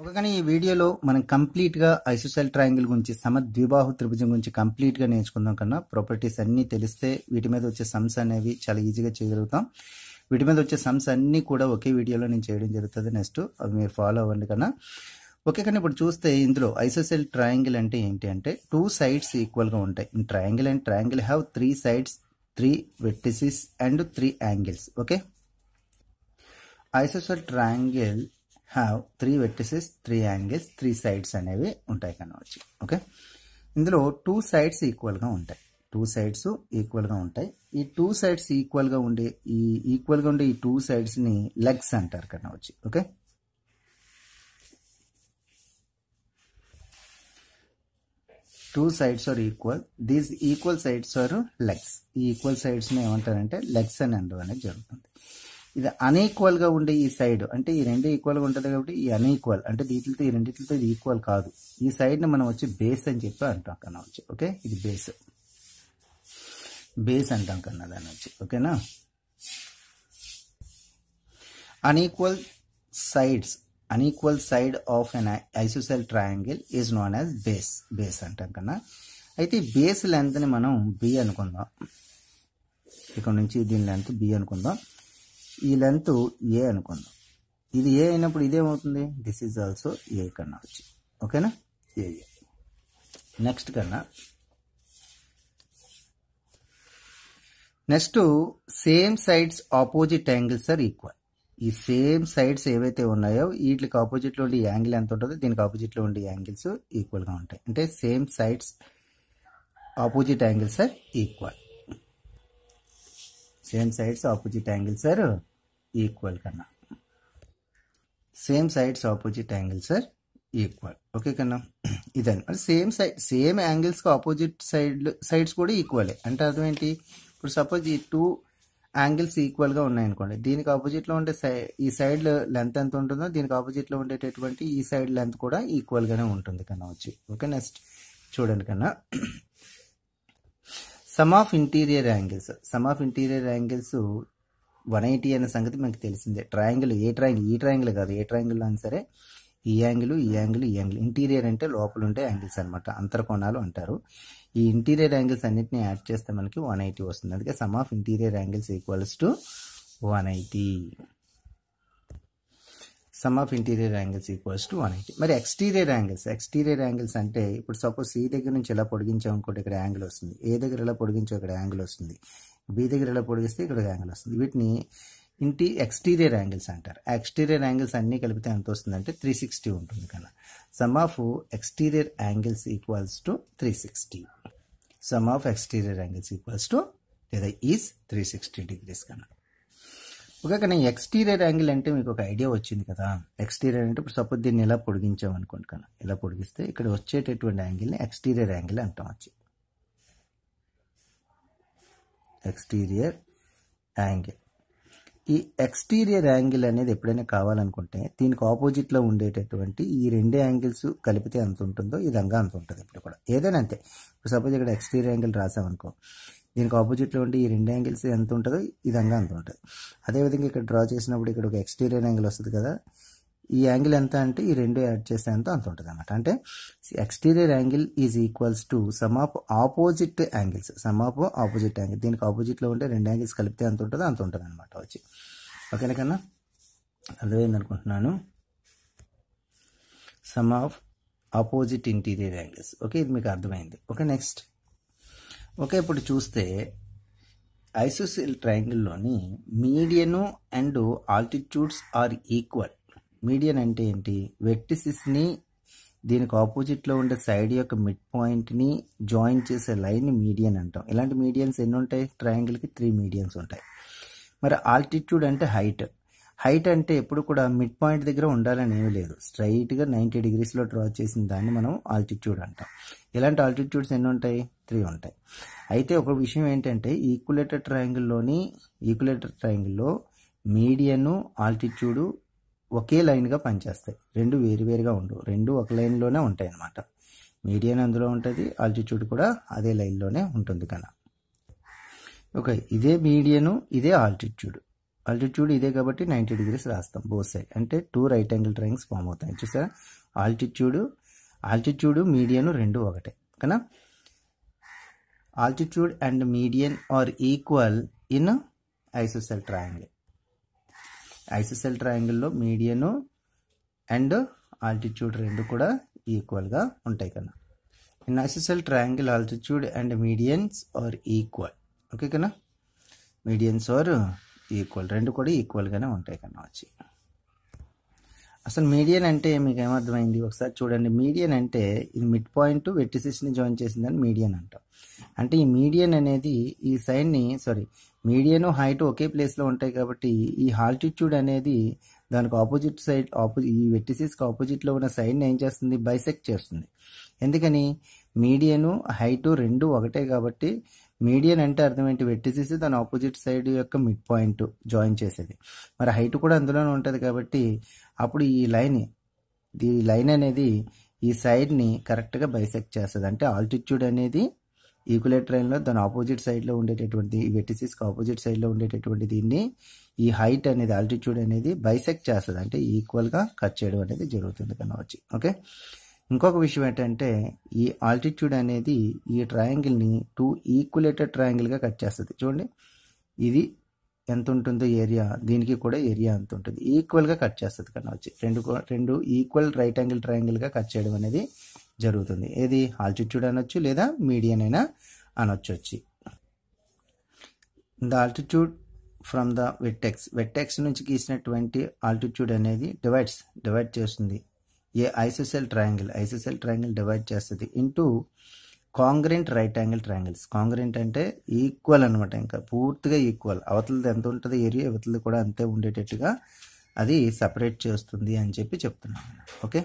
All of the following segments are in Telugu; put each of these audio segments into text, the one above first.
ఒకగానే ఈ వీడియోలో మనం కంప్లీట్గా ఐసోసెల్ ట్రయాంగిల్ గురించి సమ ద్విబాహు త్రిభుజం గురించి కంప్లీట్గా నేర్చుకుందాం కన్నా ప్రాపర్టీస్ అన్నీ తెలిస్తే వీటి మీద వచ్చే సమ్స్ అనేవి చాలా ఈజీగా చేయగలుగుతాం వీటి మీద వచ్చే సమ్స్ అన్నీ కూడా ఒకే వీడియోలో నేను చేయడం జరుగుతుంది నెక్స్ట్ అవి మీరు ఫాలో అవ్వండి కన్నా ఓకే కానీ ఇప్పుడు చూస్తే ఇందులో ఐసోసెల్ ట్రయాంగిల్ అంటే ఏంటి అంటే టూ సైడ్స్ ఈక్వల్గా ఉంటాయి in triangle and triangle have three sides three vertices and three angles okay isosceles triangle have three vertices three angles three sides అనేవి ఉంటాయి కనవచ్చు ఓకే ఇందులో టూ సైడ్స్ ఈక్వల్గా ఉంటాయి టూ సైడ్స్ ఈక్వల్గా ఉంటాయి ఈ టూ సైడ్స్ ఈక్వల్గా ఉండే ఈ ఈక్వల్గా ఉండే ఈ టూ సైడ్స్ని లెగ్స్ అంటారు కనవచ్చు okay two sides are equal these equal sides are legs ఈ ఈక్వల్ సైడ్స్ని ఏమంటారంటే లెగ్స్ అని అనడం అనేది జరుగుతుంది ఇది అన్ఈక్వల్గా ఉండే ఈ సైడ్ అంటే ఈ రెండు ఈక్వల్గా ఉంటుంది కాబట్టి ఈ అన్ఈక్వల్ అంటే దీటితో ఈ రెండింటితో ఇది ఈక్వల్ కాదు ఈ సైడ్ని మనం వచ్చి బేస్ అని చెప్పి అంటాం కన్నా వచ్చి ఓకే ఇది బేస్ బేస్ అంటాం కన్నా దాని వచ్చి ఓకేనా unequal sides unequal side of an isosceles triangle is known as base base అంటాం కన్నా అయితే బేస్ లెంత్ని మనం బి అనుకుందాం ఇక్కడ నుంచి దీని లెంత్ బి అనుకుందాం ఈ లెంత్ ఏ అనుకుందాం ఇది ఏ అయినప్పుడు ఇదేమవుతుంది దిస్ ఈజ్ ఆల్సో ఏ కన్నా వచ్చి ఓకేనా ఏ నెక్స్ట్ కన్నా next same sides opposite angles are equal ఈ సేమ్ సైడ్స్ ఏవైతే ఉన్నాయో వీటికి ఆపోజిట్లో ఉండే యాంగిల్ ఎంత ఉంటుందో దీనికి ఆపోజిట్లో ఉండే యాంగిల్స్ ఈక్వల్గా ఉంటాయి అంటే same sides opposite angles are equal same sides opposite angles are equal కన్నా same sides opposite angles are equal okay కన్నా ఇదని మరి సేమ్ సైడ్ సేమ్ యాంగిల్స్కి ఆపోజిట్ సైడ్ సైడ్స్ కూడా ఈక్వలే అంటే అర్థం ఏంటి ఇప్పుడు సపోజ్ ఈ టూ యాంగిల్స్ ఈక్వల్గా ఉన్నాయనుకోండి దీనికి ఆపోజిట్లో ఉండే సై ఈ సైడ్ లెంత్ ఎంత ఉంటుందో దీనికి ఆపోజిట్లో ఉండేటటువంటి ఈ సైడ్ లెంత్ కూడా ఈక్వల్గానే ఉంటుంది కన్నా వచ్చి ఓకే నెక్స్ట్ చూడండి కన్నా sum of interior angles sum of interior angles one eighty అనే సంగతి మనకు తెలిసిందే ట్రయాంగిల్ ఏ ట్రయాంగిల్ ఈ ట్రయాంగిల్ కాదు ఏ ట్రయాంగిల్ అయినా సరే ఈ యాంగిల్ ఈ యాంగిల్ ఈ యాంగిల్ ఇంటీరియర్ అంటే లోపల ఉంటే యాంగిల్స్ అనమాట అంతర్కోణాలు అంటారు ఈ ఇంటీరియర్ యాంగిల్స్ అన్నిటిని యాడ్ చేస్తే మనకి వన్ ఎయిటీ వస్తుంది అందుకే sum of interior angles equals to one eighty sum of interior angles equals to one eighty మరి ఎక్స్టీరియర్ యాంగిల్స్ ఎక్స్టీరియర్ యాంగిల్స్ అంటే ఇప్పుడు సపోజ్ ఈ దగ్గర నుంచి పొడిగించాం పొడిగించామనుకోండి ఇక్కడ యాంగిల్ వస్తుంది ఏ దగ్గర ఎలా పొడిగించో ఇక్కడ యాంగిల్ వస్తుంది బీ దగ్గర ఇలా పొడిగిస్తే ఇక్కడ యాంగిల్ వస్తుంది వీటిని ఇంటి ఎక్స్టీరియర్ యాంగిల్స్ అంటారు ఎక్స్టీరియర్ యాంగిల్స్ అన్నీ కలిపితే ఎంత వస్తుందంటే త్రీ సిక్స్టీ ఉంటుంది కదా sum of exterior angles equals to three sixty sum of exterior angles equals to లేదా ఈజ్ త్రీ సిక్స్టీ డిగ్రీస్ కన్నా ఓకే కానీ ఎక్స్టీరియర్ యాంగిల్ అంటే మీకు ఒక ఐడియా వచ్చింది కదా ఎక్స్టీరియర్ అంటే ఇప్పుడు సపోజ్ దీన్ని ఇలా పొడిగించాం కదా ఇలా పొడిగిస్తే ఇక్కడ వచ్చేటటువంటి యాంగిల్ని ఎక్స్టీరియర్ యాంగిల్ అంటాం వచ్చి ఎక్స్టీరియర్ యాంగిల్ ఈ ఎక్స్టీరియర్ యాంగిల్ అనేది ఎప్పుడైనా కావాలనుకుంటే దీనికి ఆపోజిట్లో ఉండేటటువంటి ఈ రెండు యాంగిల్స్ కలిపితే ఎంత ఉంటుందో ఇది విధంగా అంత ఉంటుంది ఇప్పుడు కూడా ఏదైనా అంతే ఇప్పుడు సపోజ్ ఇక్కడ ఎక్స్టీరియర్ యాంగిల్ రాసామనుకో దీనికి ఆపోజిట్లో ఉంటే ఈ రెండు యాంగిల్స్ ఎంత ఉంటుందో ఇది విధంగా అంత ఉంటుంది అదేవిధంగా ఇక్కడ డ్రా చేసినప్పుడు ఇక్కడ ఒక ఎక్స్టీరియర్ యాంగిల్ వస్తుంది కదా ఈ యాంగిల్ ఎంత అంటే ఈ రెండు యాడ్ చేస్తే ఎంత అంత ఉంటుంది అనమాట అంటే exterior angle is equals to sum of opposite angles sum of opposite angle దీనికి ఆపోజిట్లో ఉంటే రెండు యాంగిల్స్ కలిపితే ఎంత ఉంటుందో అంత ఉంటుంది అనమాట వచ్చి ఓకేనా కన్నా అర్థమైంది అనుకుంటున్నాను sum of opposite interior angles okay ఇది మీకు అర్థమైంది ఓకే నెక్స్ట్ ఓకే ఇప్పుడు చూస్తే ఐసోసిల్ ట్రయాంగిల్లోని median and altitudes are equal median అంటే ఏంటి వెర్టిసిస్ని దీనికి ఆపోజిట్లో ఉండే సైడ్ యొక్క మిడ్ పాయింట్ని జాయిన్ చేసే లైన్ని మీడియన్ అంటాం ఇలాంటి మీడియన్స్ ఎన్ని ఉంటాయి ట్రయాంగిల్కి త్రీ మీడియన్స్ ఉంటాయి మరి ఆల్టిట్యూడ్ అంటే హైట్ హైట్ అంటే ఎప్పుడు కూడా మిడ్ పాయింట్ దగ్గర ఉండాలని ఏమీ లేదు స్ట్రైట్గా నైంటీ డిగ్రీస్లో డ్రా చేసిన దాన్ని మనం ఆల్టిట్యూడ్ అంటాం ఇలాంటి ఆల్టిట్యూడ్స్ ఎన్ని ఉంటాయి త్రీ ఉంటాయి అయితే ఒక విషయం ఏంటంటే ఈక్యులేటర్ ట్రయాంగిల్లోని ఈక్యులేటర్ ట్రయాంగిల్లో మీడియను ఆల్టిట్యూడు ఒకే లైన్గా పనిచేస్తాయి రెండు వేరువేరుగా ఉండవు రెండు ఒక లైన్లోనే ఉంటాయి అన్నమాట మీడియన్ అందులో ఉంటుంది ఆల్టిట్యూడ్ కూడా అదే లైన్లోనే ఉంటుంది కన్నా ఓకే ఇదే మీడియను ఇదే ఆల్టిట్యూడ్ ఆల్టిట్యూడ్ ఇదే కాబట్టి నైంటీ డిగ్రీస్ రాస్తాం బోత్ సైడ్ అంటే two right angle drawings form అవుతాయి చూసారా ఆల్టిట్యూడ్ ఆల్టిట్యూడ్ మీడియను రెండు ఒకటే కదా altitude and median are equal in isosceles triangle isosceles ట్రయాంగిల్లో మీడియను అండ్ ఆల్టిట్యూడ్ రెండు కూడా ఈక్వల్గా ఉంటాయి కదా in isosceles triangle altitude and medians are equal okay కదా మీడియన్స్ ఆర్ ఈక్వల్ రెండు కూడా ఈక్వల్గానే ఉంటాయి కదా వచ్చి అసలు మీడియన్ అంటే మీకు ఏమర్థమైంది ఒకసారి చూడండి మీడియన్ అంటే ఇది మిడ్ పాయింట్ వెట్టిసిస్ని జాయిన్ చేసిందని మీడియన్ అంటాం అంటే ఈ మీడియన్ అనేది ఈ సైడ్ని సారీ మీడియను హైట్ ఒకే ప్లేస్లో ఉంటాయి కాబట్టి ఈ హాల్టిట్యూడ్ అనేది దానికి ఆపోజిట్ సైడ్ ఆపోజిట్ ఈ వెట్టిసిస్కి ఆపోజిట్లో ఉన్న సైడ్ని ఏం చేస్తుంది బైసెక్ట్ చేస్తుంది ఎందుకని మీడియను హైటు రెండు ఒకటే కాబట్టి మీడియన్ అంటే అర్థం ఏంటి వెట్టిసేసి దాని ఆపోజిట్ సైడ్ యొక్క మిడ్ పాయింట్ జాయిన్ చేసేది మరి హైట్ కూడా అందులోనే ఉంటుంది కాబట్టి అప్పుడు ఈ లైన్ ఈ లైన్ అనేది ఈ సైడ్ని కరెక్ట్గా బైసెక్ట్ చేస్తుంది అంటే ఆల్టిట్యూడ్ అనేది ఈక్యులేట్ లైన్లో దాని ఆపోజిట్ సైడ్లో ఉండేటటువంటి ఈ వెటిసిస్కి ఆపోజిట్ సైడ్లో ఉండేటటువంటి దీన్ని ఈ హైట్ అనేది ఆల్టిట్యూడ్ అనేది బైసెక్ట్ చేస్తుంది అంటే ఈక్వల్గా కట్ చేయడం అనేది జరుగుతుంది కనవచ్చు ఓకే ఇంకొక విషయం ఏంటంటే ఈ ఆల్టిట్యూడ్ అనేది ఈ ట్రయాంగిల్ని టూ ఈక్వలేటెడ్ ట్రయాంగిల్గా కట్ చేస్తుంది చూడండి ఇది ఎంత ఉంటుందో ఏరియా దీనికి కూడా ఏరియా ఎంత ఉంటుంది ఈక్వల్గా కట్ చేస్తుంది కన్నా వచ్చి రెండు రెండు ఈక్వల్ రైట్ యాంగిల్ ట్రయాంగిల్గా కట్ చేయడం అనేది జరుగుతుంది ఏది ఆల్టిట్యూడ్ అనొచ్చు లేదా మీడియన్ అయినా అనొచ్చు వచ్చి the altitude from the vertex vertex నుంచి గీసినటువంటి ఆల్టిట్యూడ్ అనేది డివైడ్స్ డివైడ్ చేస్తుంది a isosceles triangle isosceles triangle divide చేస్తుంది into congruent right angle triangles congruent అంటే ఈక్వల్ అనమాట ఇంకా పూర్తిగా ఈక్వల్ అవతలది ఎంత ఉంటుంది ఏరియా అవతలది కూడా అంతే ఉండేటట్టుగా అది సపరేట్ చేస్తుంది అని చెప్పి చెప్తున్నాను ఓకే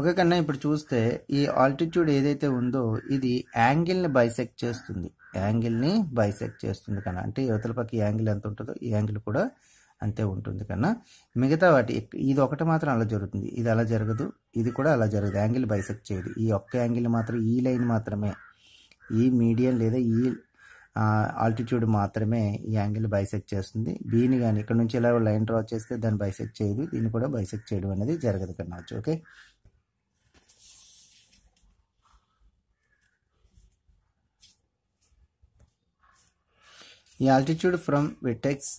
ఓకే కన్నా ఇప్పుడు చూస్తే ఈ ఆల్టిట్యూడ్ ఏదైతే ఉందో ఇది యాంగిల్ని బైసెక్ట్ చేస్తుంది యాంగిల్ని బైసెక్ట్ చేస్తుంది కన్నా అంటే యువతల పక్క యాంగిల్ ఎంత ఉంటుందో ఈ యాంగిల్ కూడా అంతే ఉంటుంది కన్నా మిగతా వాటి ఇది ఒకటి మాత్రం అలా జరుగుతుంది ఇది అలా జరగదు ఇది కూడా అలా జరగదు యాంగిల్ బైసెక్ట్ చేయదు ఈ ఒక్క యాంగిల్ మాత్రం ఈ లైన్ మాత్రమే ఈ మీడియం లేదా ఈ ఆల్టిట్యూడ్ మాత్రమే ఈ యాంగిల్ బైసెక్ట్ చేస్తుంది దీని కానీ ఇక్కడ నుంచి ఇలా లైన్ డ్రా చేస్తే దాన్ని బైసెక్ట్ చేయదు దీన్ని కూడా బైసెక్ట్ చేయడం అనేది జరగదు కన్నా ఓకే ఈ altitude from vertex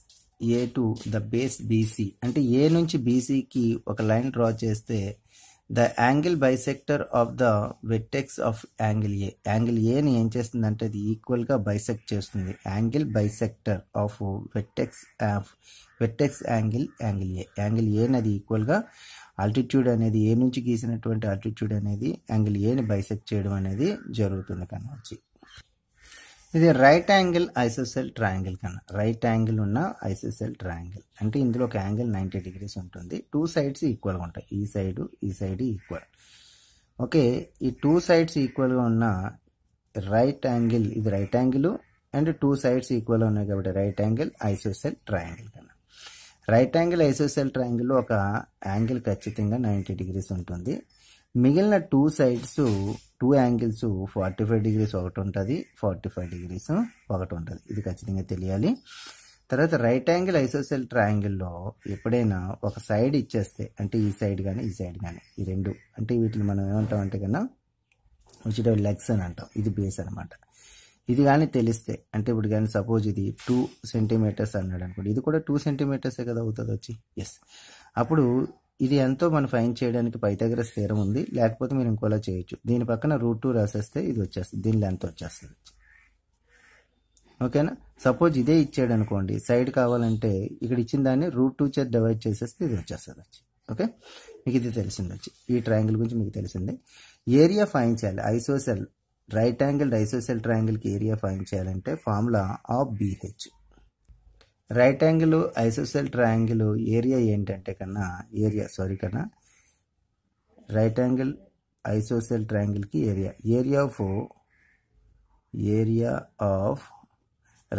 A to the base BC అంటే ఏ నుంచి బీసీకి ఒక లైన్ డ్రా చేస్తే the angle bisector of the vertex of angle A angle ఏని ఏం చేస్తుంది అంటే అది ఈక్వల్గా బైసెక్ట్ చేస్తుంది angle bisector of vertex of vertex angle angle A angle A అది ఈక్వల్గా ఆల్టిట్యూడ్ అనేది ఏ నుంచి గీసినటువంటి ఆల్టిట్యూడ్ అనేది యాంగిల్ ఏని బైసెక్ట్ చేయడం అనేది జరుగుతుంది కనుక ఇది రైట్ యాంగిల్ ఐసోసెల్ ట్రయాంగిల్ కన్నా రైట్ యాంగిల్ ఉన్న ఐసోసెల్ ట్రయాంగిల్ అంటే ఇందులో ఒక యాంగిల్ నైంటీ డిగ్రీస్ ఉంటుంది టూ సైడ్స్ ఈక్వల్గా ఉంటాయి ఈ సైడ్ ఈ సైడ్ ఈక్వల్ ఓకే ఈ టూ సైడ్స్ ఈక్వల్గా ఉన్న రైట్ యాంగిల్ ఇది right angle and two sides ఈక్వల్గా ఉన్నాయి కాబట్టి రైట్ యాంగిల్ ఐసోసెల్ ట్రయాంగిల్ కన్నా రైట్ యాంగిల్ ఐసోసెల్ ట్రయాంగిల్లో ఒక యాంగిల్ ఖచ్చితంగా నైంటీ డిగ్రీస్ ఉంటుంది మిగిలిన two sides two angles forty five degrees ఒకటి ఉంటుంది ఫార్టీ ఫైవ్ డిగ్రీస్ ఒకటి ఉంటుంది ఇది ఖచ్చితంగా తెలియాలి తర్వాత రైట్ యాంగిల్ ఐసోసెల్ ట్రయాంగిల్లో ఎప్పుడైనా ఒక సైడ్ ఇచ్చేస్తే అంటే ఈ సైడ్ కానీ ఈ సైడ్ కానీ ఈ రెండు అంటే వీటిని మనం ఏమంటాం అంటే కన్నా వచ్చేటవి లెగ్స్ అని అంటాం ఇది బేస్ అనమాట ఇది కానీ తెలిస్తే అంటే ఇప్పుడు కానీ సపోజ్ ఇది టూ సెంటీమీటర్స్ అన్నాడు అనుకోండి ఇది కూడా టూ సెంటీమీటర్సే కదా అవుతుంది వచ్చి ఎస్ అప్పుడు ఇది ఎంతో మనం ఫైన్ చేయడానికి దగ్గర స్థిరం ఉంది లేకపోతే మీరు ఇంకోలా చేయొచ్చు దీని పక్కన రూట్ టూ రాసేస్తే ఇది వచ్చేస్తుంది దీని లెంత్ వచ్చేస్తుంది ఓకేనా సపోజ్ ఇదే ఇచ్చాడు అనుకోండి సైడ్ కావాలంటే ఇక్కడ ఇచ్చిన దాన్ని రూట్ టూ చేసి డివైడ్ చేసేస్తే ఇది వచ్చేస్తుంది వచ్చి ఓకే మీకు ఇది తెలిసింది వచ్చి ఈ ట్రయాంగిల్ గురించి మీకు తెలిసింది ఏరియా ఫైన్ చేయాలి ఐసోసెల్ రైట్ యాంగిల్ ఐసోసెల్ ట్రయాంగిల్కి ఏరియా ఫైన్ చేయాలంటే formula half BH right angle isosceles triangle area ఏంటంటే కన్నా ఏరియా సారీ కన్నా రైట్ యాంగిల్ ఐసోసెల్ ట్రయాంగిల్కి area area of area of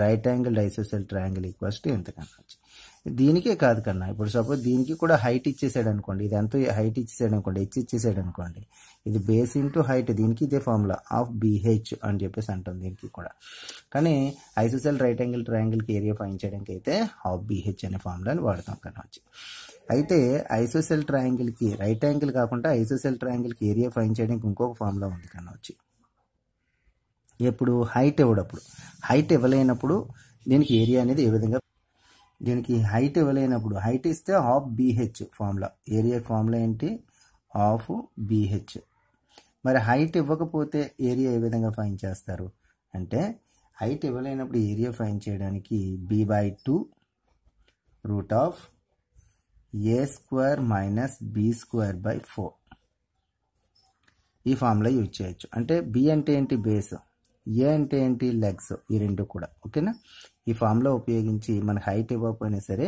right angle isosceles triangle equals to ఎంత కనవచ్చు దీనికే కాదు కన్నా ఇప్పుడు సపోజ్ దీనికి కూడా హైట్ ఇచ్చేసాడు అనుకోండి ఇది ఎంత హైట్ ఇచ్చేసాడు అనుకోండి హెచ్ ఇచ్చేసాడు అనుకోండి ఇది బేస్ ఇంటూ హైట్ దీనికి ఇదే ఫార్ములా ఆఫ్ బీహెచ్ అని చెప్పేసి అంటాం దీనికి కూడా కానీ ఐసోసెల్ రైట్ యాంగిల్ ట్రయాంగిల్కి ఏరియా ఫైన్ చేయడానికి అయితే ఆఫ్ బీహెచ్ అనే ఫార్ములాని వాడతాం వచ్చి అయితే ఐసోసెల్ ట్రయాంగిల్కి రైట్ యాంగిల్ కాకుండా ఐసోసెల్ ట్రయాంగిల్కి ఏరియా ఫైన్ చేయడానికి ఇంకొక ఫార్ములా ఉంది వచ్చి ఎప్పుడు హైట్ ఇవ్వడప్పుడు హైట్ ఇవ్వలేనప్పుడు దీనికి ఏరియా అనేది ఏ విధంగా దీనికి హైట్ ఇవ్వలేనప్పుడు హైట్ ఇస్తే half BH formula area formula ఏంటి హాఫ్ బీహెచ్ మరి హైట్ ఇవ్వకపోతే ఏరియా ఏ విధంగా ఫైన్ చేస్తారు అంటే హైట్ ఇవ్వలేనప్పుడు ఏరియా ఫైన్ చేయడానికి B by two root of A square minus B square by four ఈ ఫార్ములా యూజ్ చేయొచ్చు అంటే బి అంటే ఏంటి బేస్ ఏ అంటే ఏంటి లెగ్స్ ఈ రెండు కూడా ఓకేనా ఈ ఫామ్లో ఉపయోగించి మన హైట్ ఇవ్వకపోయినా సరే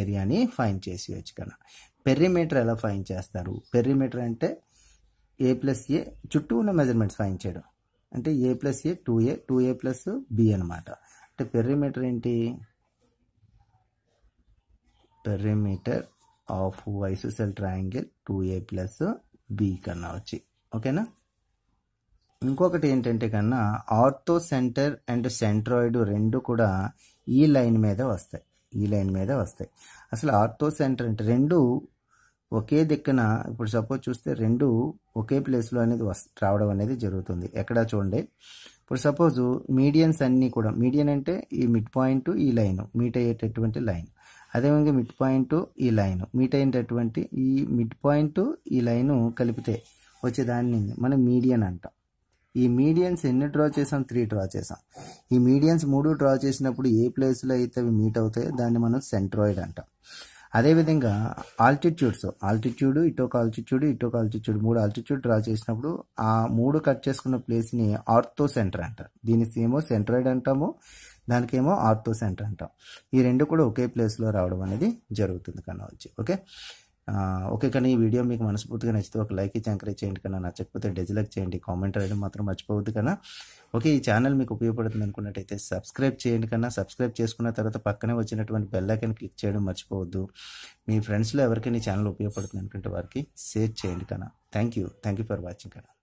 ఏరియాని ఫైన్ చేసేయచ్చు కదా పెర్రిమీటర్ ఎలా ఫైన్ చేస్తారు పెర్రిమీటర్ అంటే ఏ ప్లస్ ఏ చుట్టూ ఉన్న మెజర్మెంట్స్ ఫైన్ చేయడం అంటే A plus A two A two A plus B అనమాట అంటే పెర్రిమీటర్ ఏంటి perimeter of isosceles triangle two A plus B కన్నా వచ్చి ఓకేనా ఇంకొకటి ఏంటంటే కన్నా ఆర్థో సెంటర్ అండ్ సెంట్రాయిడ్ రెండు కూడా ఈ లైన్ మీద వస్తాయి ఈ లైన్ మీద వస్తాయి అసలు ఆర్థో సెంటర్ అంటే రెండు ఒకే దిక్కున ఇప్పుడు సపోజ్ చూస్తే రెండు ఒకే ప్లేస్లో అనేది రావడం అనేది జరుగుతుంది ఎక్కడ చూడండి ఇప్పుడు సపోజ్ మీడియన్స్ అన్నీ కూడా మీడియన్ అంటే ఈ మిడ్ పాయింట్ ఈ లైన్ మీట్ అయ్యేటటువంటి లైన్ అదేవిధంగా మిడ్ పాయింట్ ఈ లైన్ మీట్ అయినటువంటి ఈ మిడ్ పాయింట్ ఈ లైను కలిపితే వచ్చేదాన్ని మనం మీడియన్ అంటాం ఈ మీడియన్స్ ఎన్ని డ్రా చేసాం త్రీ డ్రా చేసాం ఈ మీడియన్స్ మూడు డ్రా చేసినప్పుడు ఏ ప్లేస్లో అయితే అవి మీట్ అవుతాయో దాన్ని మనం సెంట్రాయిడ్ అంటాం అదేవిధంగా ఆల్టిట్యూడ్స్ ఆల్టిట్యూడ్ ఇటొక ఆల్టిట్యూడ్ ఇటొక ఆల్టిట్యూడ్ మూడు ఆల్టిట్యూడ్ డ్రా చేసినప్పుడు ఆ మూడు కట్ చేసుకున్న ప్లేస్ని ఆర్థో సెంటర్ అంటారు దీని ఏమో సెంట్రాయిడ్ అంటాము దానికేమో ఆర్థో సెంటర్ అంటాం ఈ రెండు కూడా ఒకే ప్లేస్లో రావడం అనేది జరుగుతుంది కన్నా వచ్చి ఓకే ఓకే కానీ ఈ వీడియో మీకు మనస్ఫూర్తిగా నచ్చితే ఒక లైక్ ఇచ్చి ఎంకరేజ్ చేయండి కన్నా నచ్చకపోతే డిజ్లైక్ చేయండి కామెంట్ రాయడం మాత్రం మర్చిపోవద్దు కన్నా ఓకే ఈ ఛానల్ మీకు ఉపయోగపడుతుంది అనుకున్నట్టయితే సబ్స్క్రైబ్ చేయండి కన్నా సబ్స్క్రైబ్ చేసుకున్న తర్వాత పక్కనే వచ్చినటువంటి బెల్ ఐకన్ క్లిక్ చేయడం మర్చిపోవద్దు మీ ఫ్రెండ్స్లో ఎవరికైనా ఈ ఛానల్ ఉపయోగపడుతుంది అనుకుంటే వారికి షేర్ చేయండి కన్నా thank you thank you for watching కన్నా